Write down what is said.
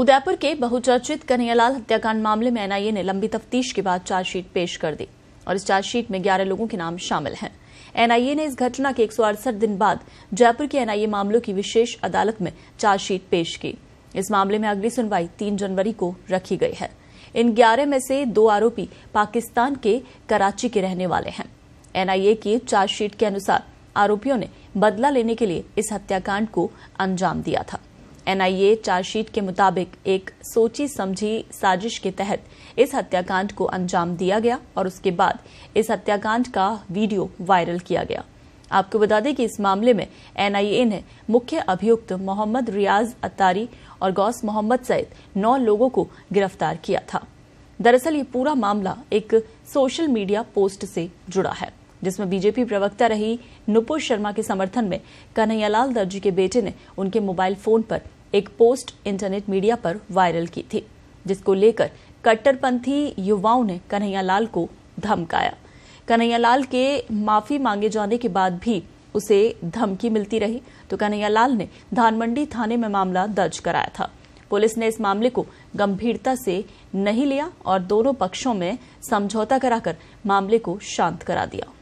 उदयपुर के बहुचर्चित कन्हैयालाल हत्याकांड मामले में एनआईए ने लंबी तफ्तीश के बाद चार्जशीट पेश कर दी और इस चार्जशीट में 11 लोगों के नाम शामिल हैं एनआईए ने इस घटना के एक दिन बाद जयपुर के एनआईए मामलों की विशेष अदालत में चार्जशीट पेश की इस मामले में अगली सुनवाई तीन जनवरी को रखी गई है इन ग्यारह में से दो आरोपी पाकिस्तान के कराची के रहने वाले हैं एनआईए की चार्जशीट के अनुसार आरोपियों ने बदला लेने के लिए इस हत्याकांड को अंजाम दिया था एनआईए चार्जशीट के मुताबिक एक सोची समझी साजिश के तहत इस हत्याकांड को अंजाम दिया गया और उसके बाद इस हत्याकांड का वीडियो वायरल किया गया आपको बता दें कि इस मामले में एनआईए ने मुख्य अभियुक्त मोहम्मद रियाज अतारी और गौस मोहम्मद सहित नौ लोगों को गिरफ्तार किया था दरअसल ये पूरा मामला एक सोशल मीडिया पोस्ट से जुड़ा है जिसमें बीजेपी प्रवक्ता रही नुपुर शर्मा के समर्थन में कन्हैयालाल दर्जी के बेटे ने उनके मोबाइल फोन पर एक पोस्ट इंटरनेट मीडिया पर वायरल की थी जिसको लेकर कट्टरपंथी युवाओं ने कन्हैयालाल को धमकाया कन्हैयालाल के माफी मांगे जाने के बाद भी उसे धमकी मिलती रही तो कन्हैयालाल ने धानमंडी थाने में मामला दर्ज कराया था पुलिस ने इस मामले को गंभीरता से नहीं लिया और दोनों पक्षों में समझौता कराकर मामले को शांत करा दिया